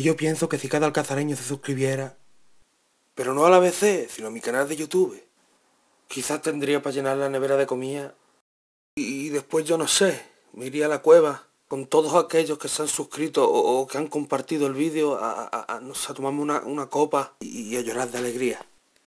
Y yo pienso que si cada alcazareño se suscribiera, pero no a la BC, sino a mi canal de YouTube, quizás tendría para llenar la nevera de comida. Y, después yo no sé, me iría a la cueva con todos aquellos que se han suscrito o, que han compartido el vídeo a, a, a, tomarme una, copa y a llorar de alegría.